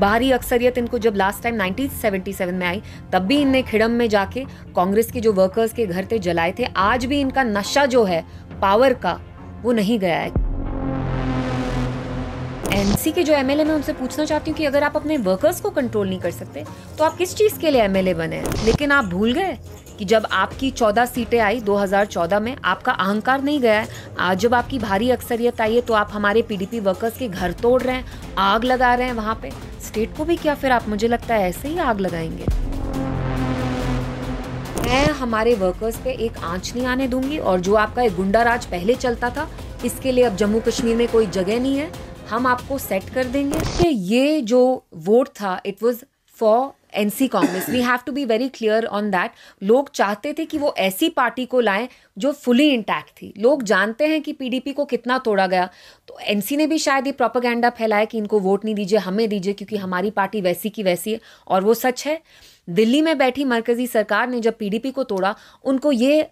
बाहरी अक्सरियत इनको जब लास्ट टाइम 1977 में आई तब भी इनने खिड़म में जाके कांग्रेस के जो वर्कर्स के घर थे जलाए थे आज भी इनका नशा जो है पावर का वो नहीं गया है एनसी के जो एमएलए मैं उनसे पूछना चाहती हूँ कि अगर आप अपने वर्कर्स को कंट्रोल नहीं कर सकते तो आप किस चीज़ के लिए एमएलए बने लेकिन आप भूल गए कि जब आपकी 14 सीटें आई 2014 में आपका अहंकार नहीं गया है आज जब आपकी भारी अक्सरियत आई है तो आप हमारे पीडीपी वर्कर्स के घर तोड़ रहे हैं आग लगा रहे हैं वहाँ पे स्टेट को भी क्या फिर आप मुझे लगता है ऐसे ही आग लगाएंगे मैं हमारे वर्कर्स पे एक आंच नहीं आने दूंगी और जो आपका एक गुंडा राज पहले चलता था इसके लिए अब जम्मू कश्मीर में कोई जगह नहीं है हम आपको सेट कर देंगे कि ये जो वोट था it was for N C Congress we have to be very clear on that लोग चाहते थे कि वो ऐसी पार्टी को लाएं जो फुली इंटैक्ट थी लोग जानते हैं कि पीडीपी को कितना तोड़ा गया तो एनसी ने भी शायद ये प्रोपागेंडा फैलाया कि इनको वोट नहीं दीजिए हमें दीजिए क्योंकि हमारी पार्टी वैसी की वैसी है और वो सच है दिल्ली में बैठी मरकज़ी सरकार ने जब पीडीपी को तोड़ा उनको ये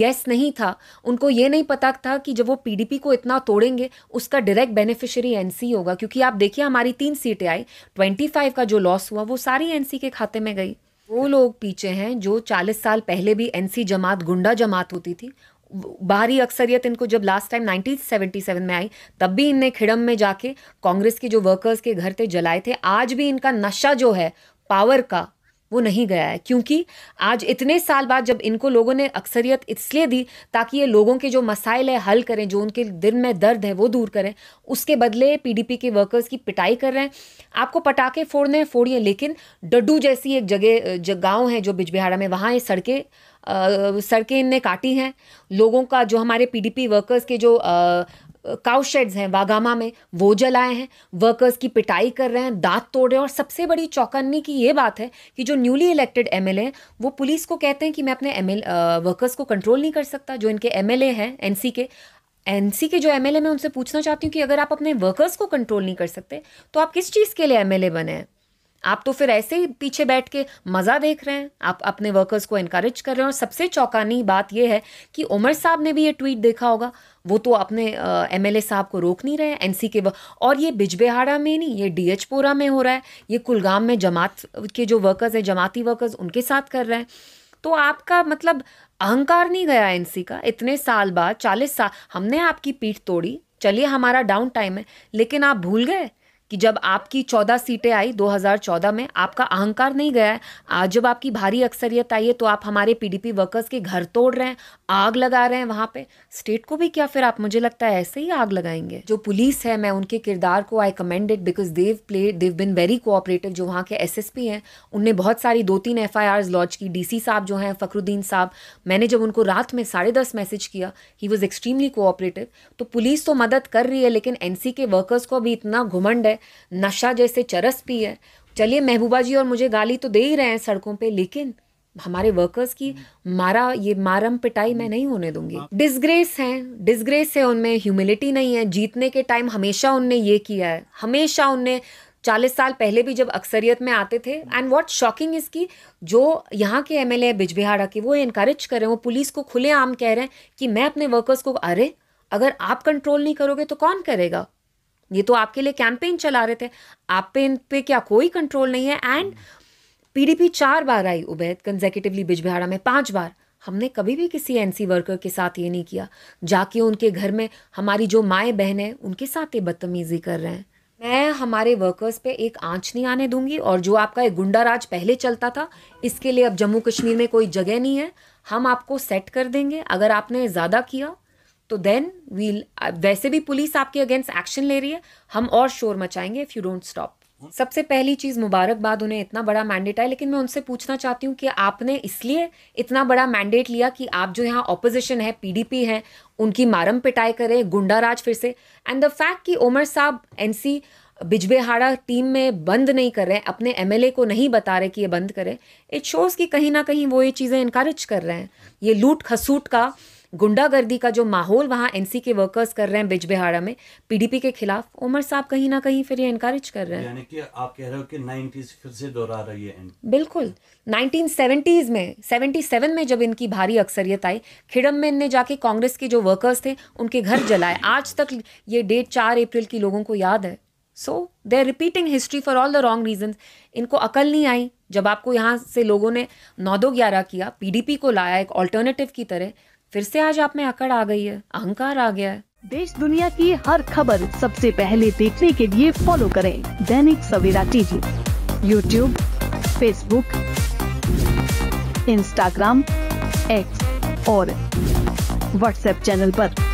गैस नहीं था उनको ये नहीं पता था कि जब वो पीडीपी को इतना तोड़ेंगे उसका डायरेक्ट बेनिफिशियरी एनसी होगा क्योंकि आप देखिए हमारी तीन सीटें आई ट्वेंटी फाइव का जो लॉस हुआ वो सारी एनसी के खाते में गई वो लोग पीछे हैं जो चालीस साल पहले भी एनसी जमात गुंडा जमात होती थी बाहरी अक्सरियत इनको जब लास्ट टाइम 1977 में आई तब भी इनने खिड़म में जाके कांग्रेस के जो वर्कर्स के घर थे जलाए थे आज भी इनका नशा जो है पावर का वो नहीं गया है क्योंकि आज इतने साल बाद जब इनको लोगों ने अक्सरियत इसलिए दी ताकि ये लोगों के जो मसाइल है हल करें जो उनके दिल में दर्द है वो दूर करें उसके बदले पीडीपी के वर्कर्स की पिटाई कर रहे हैं आपको पटाखे फोड़ने हैं फोड़िए लेकिन डड्डू जैसी एक जगह जो गाँव है जो बिजबिहाड़ा में वहाँ ये सड़कें सड़कें इनने काटी हैं लोगों का जो हमारे पीडीपी वर्कर्स के जो काउशेड्स हैं वागामा में वो जलाए हैं वर्कर्स की पिटाई कर रहे हैं दांत तोड़ रहे हैं और सबसे बड़ी चौंकाने की ये बात है कि जो न्यूली इलेक्टेड एम हैं वो पुलिस को कहते हैं कि मैं अपने एम वर्कर्स को कंट्रोल नहीं कर सकता जो इनके एम हैं एन के एन के जो एम एल मैं उनसे पूछना चाहती हूँ कि अगर आप अपने वर्कर्स को कंट्रोल नहीं कर सकते तो आप किस चीज़ के लिए एम बने हैं आप तो फिर ऐसे ही पीछे बैठ के मज़ा देख रहे हैं आप अपने वर्कर्स को इनक्रेज कर रहे हैं और सबसे चौंकानी बात यह है कि उमर साहब ने भी ये ट्वीट देखा होगा वो तो अपने एम एल साहब को रोक नहीं रहे हैं एन के और ये बिजबेहाड़ा में नहीं ये डी पोरा में हो रहा है ये कुलगाम में जमात के जो वर्कर्स हैं जमाती वर्कर्स उनके साथ कर रहे हैं तो आपका मतलब अहंकार नहीं गया एन का इतने साल बाद चालीस साल हमने आपकी पीठ तोड़ी चलिए हमारा डाउन टाइम है लेकिन आप भूल गए कि जब आपकी चौदह सीटें आई 2014 में आपका अहंकार नहीं गया है आज जब आपकी भारी अक्सरियत आई है तो आप हमारे पीडीपी वर्कर्स के घर तोड़ रहे हैं आग लगा रहे हैं वहाँ पे स्टेट को भी क्या फिर आप मुझे लगता है ऐसे ही आग लगाएंगे जो पुलिस है मैं उनके किरदार को I commend it because they've played they've been very cooperative जो वहाँ के एसएसपी हैं उनने बहुत सारी दो तीन एफ आई लॉन्च की डीसी साहब जो हैं फ़खरुद्दीन साहब मैंने जब उनको रात में साढ़े दस मैसेज किया ही वॉज़ एक्सट्रीमली कोऑपरेटिव तो पुलिस तो मदद कर रही है लेकिन एन के वर्कर्स को भी इतना घुमंड है नशा जैसे चरस पी है चलिए महबूबा जी और मुझे गाली तो दे ही रहे हैं सड़कों पर लेकिन हमारे वर्कर्स की हम्म। मारा ये मारम पिटाई मैं हम्म। नहीं होने दूंगी डिसग्रेस हाँ। है डिसग्रेस है उनमें ह्यूमिलिटी नहीं है जीतने के टाइम हमेशा उनने ये किया है हमेशा उनने चालीस साल पहले भी जब अक्सरियत में आते थे एंड वॉट शॉकिंग इज़ की जो यहाँ के एम एल ए बिजबिहाड़ा के वो इनक्रेज कर रहे हैं वो पुलिस को खुलेआम कह रहे हैं कि मैं अपने वर्कर्स को अरे अगर आप कंट्रोल नहीं करोगे तो कौन करेगा ये तो आपके लिए कैंपेन चला रहे थे आप पे इन पे क्या कोई कंट्रोल नहीं है एंड पीडीपी चार बार आई उबैद कंजेकेटिवली बिजबिहाड़ा में पांच बार हमने कभी भी किसी एनसी वर्कर के साथ ये नहीं किया जाके उनके घर में हमारी जो माए बहन हैं उनके साथ ये बदतमीजी कर रहे हैं मैं हमारे वर्कर्स पे एक आंच नहीं आने दूंगी और जो आपका एक गुंडा राज पहले चलता था इसके लिए अब जम्मू कश्मीर में कोई जगह नहीं है हम आपको सेट कर देंगे अगर आपने ज़्यादा किया तो देन वील वैसे भी पुलिस आपके अगेंस्ट एक्शन ले रही है हम और शोर मचाएंगे इफ़ यू डोंट स्टॉप सबसे पहली चीज़ मुबारकबाद उन्हें इतना बड़ा मैंडेट आया लेकिन मैं उनसे पूछना चाहती हूँ कि आपने इसलिए इतना बड़ा मैंडेट लिया कि आप जो यहाँ ऑपोजिशन है पीडीपी है उनकी मारम पिटाई करें गुंडा राज फिर से एंड द फैक्ट कि उमर साहब एनसी बिजबेहाड़ा टीम में बंद नहीं कर रहे हैं अपने एमएलए को नहीं बता रहे कि ये बंद करें इट शोज़ कि कहीं ना कहीं वो ये चीज़ें इनकरेज कर रहे हैं ये लूट खसूट का गुंडागर्दी का जो माहौल वहाँ एन के वर्कर्स कर रहे हैं बिजबिहाड़ा में पीडीपी के खिलाफ उमर साहब कहीं ना कहीं फिर ये इनकरेज कर रहे हैं यानी कि आप कह रहे हो कि 90s फिर से दोहरा रही है बिल्कुल 1970s में 77 में जब इनकी भारी अक्सरियत आई खिड़म में इनने जाके कांग्रेस के जो वर्कर्स थे उनके घर जलाए आज तक ये डेट चार अप्रैल की लोगों को याद है so they are repeating history for all the wrong reason इनको अकल नहीं आई जब आपको यहाँ से लोगों ने नौ दो ग्यारह किया पीडीपी को लाया एक ऑल्टरनेटिव की तरह फिर से आज आप में अकड़ आ गई है अहंकार आ गया है देश दुनिया की हर खबर सबसे पहले देखने के लिए फॉलो करें Dainik Savera TV YouTube Facebook Instagram X और व्हाट्सएप चैनल आरोप